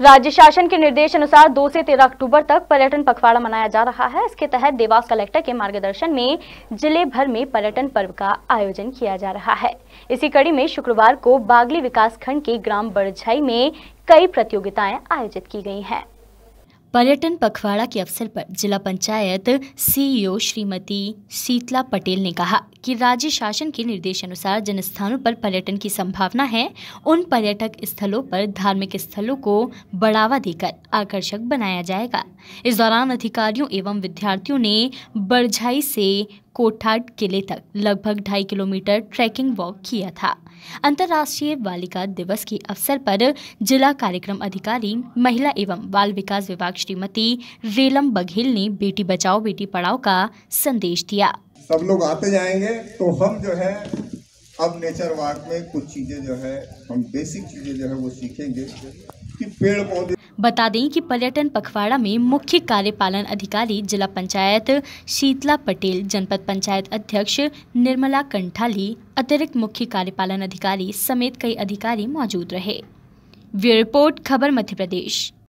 राज्य शासन के निर्देश अनुसार 2 से 13 अक्टूबर तक पर्यटन पखवाड़ा मनाया जा रहा है इसके तहत देवास कलेक्टर के मार्गदर्शन में जिले भर में पर्यटन पर्व का आयोजन किया जा रहा है इसी कड़ी में शुक्रवार को बागली विकास खंड के ग्राम बड़झाई में कई प्रतियोगिताएं आयोजित की गई हैं पर्यटन पखवाड़ा के अवसर पर जिला पंचायत सीईओ श्रीमती शीतला पटेल ने कहा कि राज्य शासन के निर्देश अनुसार जिन स्थानों पर पर्यटन की संभावना है उन पर्यटक स्थलों पर धार्मिक स्थलों को बढ़ावा देकर आकर्षक बनाया जाएगा इस दौरान अधिकारियों एवं विद्यार्थियों ने बरझाई से कोठाट किले तक लगभग ढाई किलोमीटर ट्रैकिंग वॉक किया था अंतर्राष्ट्रीय बालिका दिवस के अवसर पर जिला कार्यक्रम अधिकारी महिला एवं बाल विकास विभाग श्रीमती रेलम बघेल ने बेटी बचाओ बेटी पढ़ाओ का संदेश दिया सब लोग आते जाएंगे तो हम जो है अब नेचर वार्क में कुछ चीज़ें जो है हम बेसिक चीज़ें जो है वो सीखेंगे कि पेड़ पौधे बता दें कि पर्यटन पखवाड़ा में मुख्य कार्यपालन अधिकारी जिला पंचायत शीतला पटेल जनपद पंचायत अध्यक्ष निर्मला कंठाली अतिरिक्त मुख्य कार्यपालन अधिकारी समेत कई अधिकारी मौजूद रहे ब्यूरो रिपोर्ट खबर मध्य प्रदेश